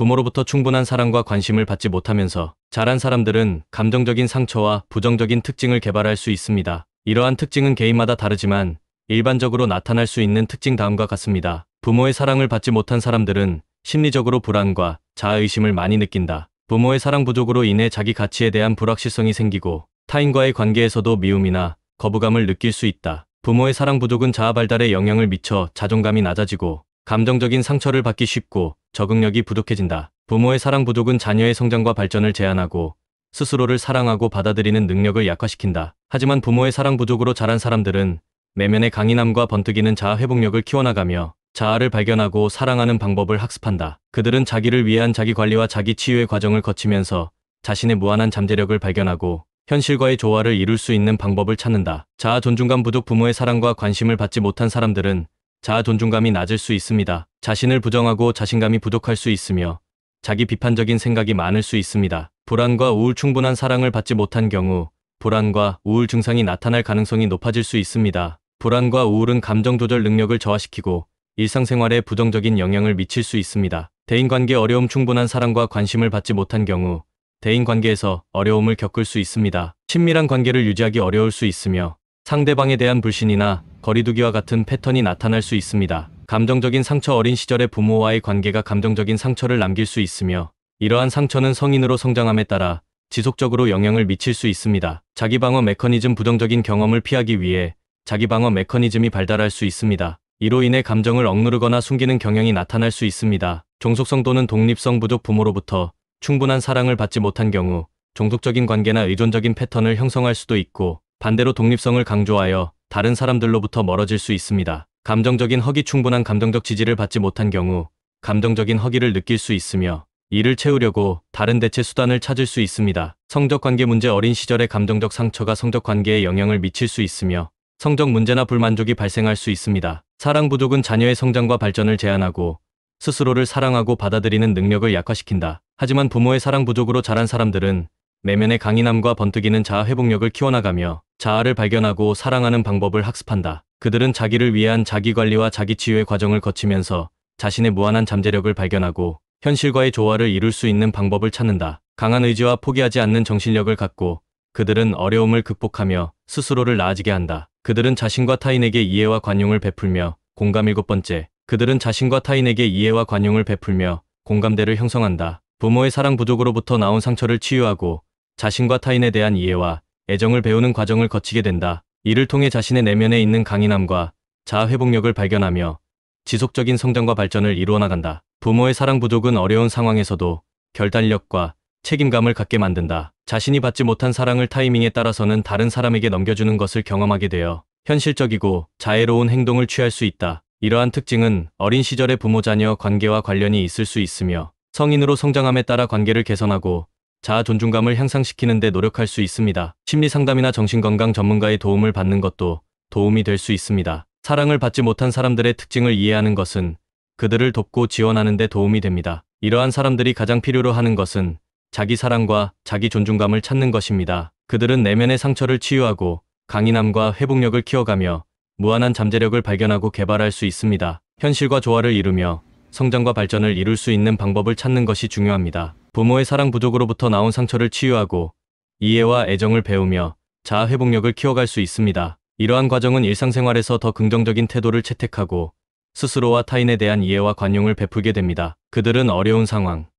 부모로부터 충분한 사랑과 관심을 받지 못하면서 자란 사람들은 감정적인 상처와 부정적인 특징을 개발할 수 있습니다. 이러한 특징은 개인마다 다르지만 일반적으로 나타날 수 있는 특징 다음과 같습니다. 부모의 사랑을 받지 못한 사람들은 심리적으로 불안과 자아의심을 많이 느낀다. 부모의 사랑 부족으로 인해 자기 가치에 대한 불확실성이 생기고 타인과의 관계에서도 미움이나 거부감을 느낄 수 있다. 부모의 사랑 부족은 자아 발달에 영향을 미쳐 자존감이 낮아지고 감정적인 상처를 받기 쉽고 적응력이 부족해진다. 부모의 사랑 부족은 자녀의 성장과 발전을 제한하고 스스로를 사랑하고 받아들이는 능력을 약화시킨다. 하지만 부모의 사랑 부족으로 자란 사람들은 내면의 강인함과 번뜩이는 자아 회복력을 키워나가며 자아를 발견하고 사랑하는 방법을 학습한다. 그들은 자기를 위한 자기 관리와 자기 치유의 과정을 거치면서 자신의 무한한 잠재력을 발견하고 현실과의 조화를 이룰 수 있는 방법을 찾는다. 자아 존중감 부족 부모의 사랑과 관심을 받지 못한 사람들은 자아 존중감이 낮을 수 있습니다. 자신을 부정하고 자신감이 부족할 수 있으며 자기 비판적인 생각이 많을 수 있습니다. 불안과 우울 충분한 사랑을 받지 못한 경우 불안과 우울 증상이 나타날 가능성이 높아질 수 있습니다. 불안과 우울은 감정 조절 능력을 저하시키고 일상생활에 부정적인 영향을 미칠 수 있습니다. 대인관계 어려움 충분한 사랑과 관심을 받지 못한 경우 대인관계에서 어려움을 겪을 수 있습니다. 친밀한 관계를 유지하기 어려울 수 있으며 상대방에 대한 불신이나 거리두기와 같은 패턴이 나타날 수 있습니다. 감정적인 상처 어린 시절의 부모와의 관계가 감정적인 상처를 남길 수 있으며 이러한 상처는 성인으로 성장함에 따라 지속적으로 영향을 미칠 수 있습니다. 자기방어 메커니즘 부정적인 경험을 피하기 위해 자기방어 메커니즘이 발달할 수 있습니다. 이로 인해 감정을 억누르거나 숨기는 경향이 나타날 수 있습니다. 종속성 또는 독립성 부족 부모로부터 충분한 사랑을 받지 못한 경우 종속적인 관계나 의존적인 패턴을 형성할 수도 있고 반대로 독립성을 강조하여 다른 사람들로부터 멀어질 수 있습니다. 감정적인 허기 충분한 감정적 지지를 받지 못한 경우 감정적인 허기를 느낄 수 있으며 이를 채우려고 다른 대체 수단을 찾을 수 있습니다. 성적관계 문제 어린 시절의 감정적 상처가 성적관계에 영향을 미칠 수 있으며 성적 문제나 불만족이 발생할 수 있습니다. 사랑 부족은 자녀의 성장과 발전을 제한하고 스스로를 사랑하고 받아들이는 능력을 약화시킨다. 하지만 부모의 사랑 부족으로 자란 사람들은 내면의 강인함과 번뜩이는 자아 회복력을 키워나가며 자아를 발견하고 사랑하는 방법을 학습한다. 그들은 자기를 위한 자기관리와 자기치유의 과정을 거치면서 자신의 무한한 잠재력을 발견하고 현실과의 조화를 이룰 수 있는 방법을 찾는다. 강한 의지와 포기하지 않는 정신력을 갖고 그들은 어려움을 극복하며 스스로를 나아지게 한다. 그들은 자신과 타인에게 이해와 관용을 베풀며 공감 일곱 번째. 그들은 자신과 타인에게 이해와 관용을 베풀며 공감대를 형성한다. 부모의 사랑 부족으로부터 나온 상처를 치유하고 자신과 타인에 대한 이해와 애정을 배우는 과정을 거치게 된다. 이를 통해 자신의 내면에 있는 강인함과 자아 회복력을 발견하며 지속적인 성장과 발전을 이루어 나간다. 부모의 사랑 부족은 어려운 상황에서도 결단력과 책임감을 갖게 만든다. 자신이 받지 못한 사랑을 타이밍에 따라서는 다른 사람에게 넘겨주는 것을 경험하게 되어 현실적이고 자애로운 행동을 취할 수 있다. 이러한 특징은 어린 시절의 부모 자녀 관계와 관련이 있을 수 있으며 성인으로 성장함에 따라 관계를 개선하고 자아 존중감을 향상시키는 데 노력할 수 있습니다. 심리 상담이나 정신건강 전문가의 도움을 받는 것도 도움이 될 수 있습니다. 사랑을 받지 못한 사람들의 특징을 이해하는 것은 그들을 돕고 지원하는 데 도움이 됩니다. 이러한 사람들이 가장 필요로 하는 것은 자기 사랑과 자기 존중감을 찾는 것입니다. 그들은 내면의 상처를 치유하고 강인함과 회복력을 키워가며 무한한 잠재력을 발견하고 개발할 수 있습니다. 현실과 조화를 이루며 성장과 발전을 이룰 수 있는 방법을 찾는 것이 중요합니다. 부모의 사랑 부족으로부터 나온 상처를 치유하고 이해와 애정을 배우며 자아 회복력을 키워갈 수 있습니다. 이러한 과정은 일상생활에서 더 긍정적인 태도를 채택하고 스스로와 타인에 대한 이해와 관용을 베풀게 됩니다. 그들은 어려운 상황,